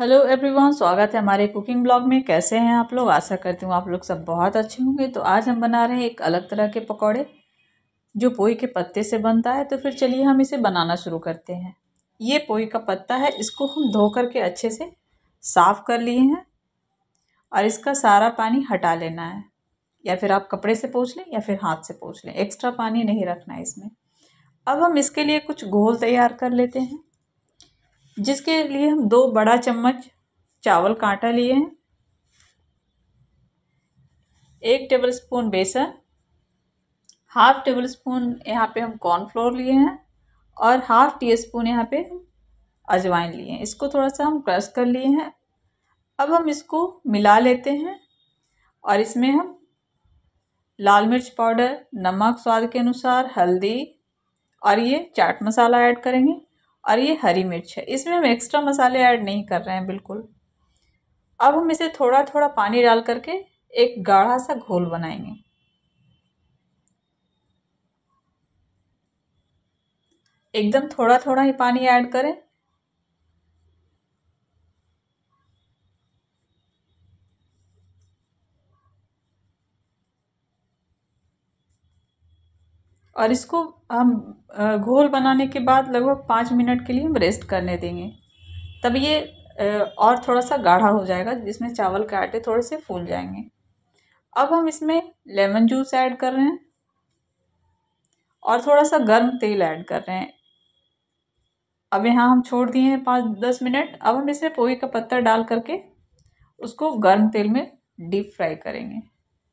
hello everyone स्वागत है हमारे कुकिंग ब्लॉग में कैसे हैं आप लोग आशा करती हूँ आप लोग सब बहुत अच्छे होंगे तो आज हम बना रहे हैं एक अलग तरह के पकौड़े जो पोई के पत्ते से बनता है तो फिर चलिए हम इसे बनाना शुरू करते हैं ये पोई का पत्ता है इसको हम धो कर के अच्छे से साफ़ कर लिए हैं और इसका सारा पानी हटा लेना है या फिर आप कपड़े से पोछ लें या फिर हाथ से पोछ लें एक्स्ट्रा पानी नहीं रखना है इसमें अब हम इसके लिए कुछ घोल तैयार कर लेते हैं जिसके लिए हम दो बड़ा चम्मच चावल का आटा लिए हैं एक टेबल स्पून बेसन हाफ टेबल स्पून यहाँ पे हम कॉर्नफ्लोर लिए हैं और हाफ टी स्पून यहाँ पे अजवाइन लिए हैं इसको थोड़ा सा हम क्रश कर लिए हैं अब हम इसको मिला लेते हैं और इसमें हम लाल मिर्च पाउडर नमक स्वाद के अनुसार हल्दी और ये चाट मसाला ऐड करेंगे और ये हरी मिर्च है इसमें हम एक्स्ट्रा मसाले ऐड नहीं कर रहे हैं बिल्कुल अब हम इसे थोड़ा थोड़ा पानी डाल करके एक गाढ़ा सा घोल बनाएंगे एकदम थोड़ा थोड़ा ही पानी ऐड करें और इसको हम घोल बनाने के बाद लगभग पाँच मिनट के लिए हम रेस्ट करने देंगे तब ये और थोड़ा सा गाढ़ा हो जाएगा जिसमें चावल के आटे थोड़े से फूल जाएंगे अब हम इसमें लेमन जूस ऐड कर रहे हैं और थोड़ा सा गर्म तेल ऐड कर रहे हैं अब यहाँ हम छोड़ दिए हैं पाँच दस मिनट अब हम इसमें पोहे का पत्ता डाल करके उसको गर्म तेल में डीप फ्राई करेंगे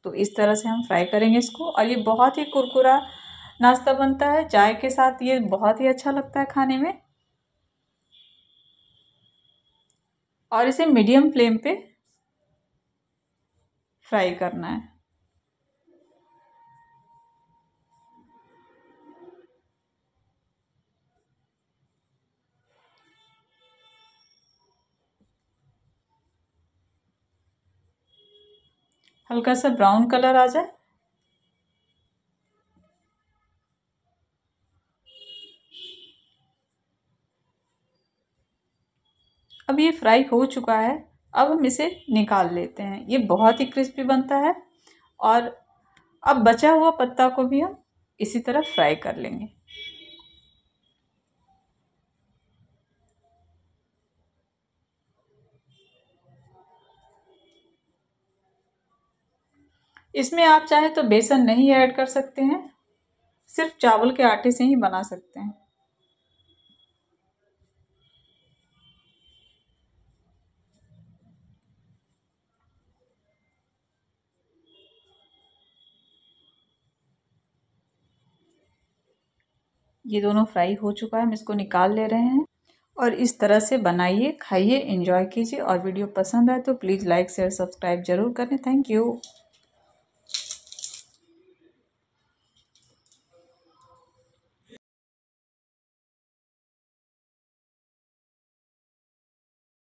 तो इस तरह से हम फ्राई करेंगे इसको और ये बहुत ही कुरकुरा नाश्ता बनता है चाय के साथ ये बहुत ही अच्छा लगता है खाने में और इसे मीडियम फ्लेम पे फ्राई करना है हल्का सा ब्राउन कलर आ जाए अब ये फ्राई हो चुका है अब हम इसे निकाल लेते हैं ये बहुत ही क्रिस्पी बनता है और अब बचा हुआ पत्ता को भी हम इसी तरह फ्राई कर लेंगे इसमें आप चाहे तो बेसन नहीं ऐड कर सकते हैं सिर्फ चावल के आटे से ही बना सकते हैं ये दोनों फ्राई हो चुका है हम इसको निकाल ले रहे हैं और इस तरह से बनाइए खाइए इंजॉय कीजिए और वीडियो पसंद आए तो प्लीज़ लाइक शेयर सब्सक्राइब जरूर करें थैंक यू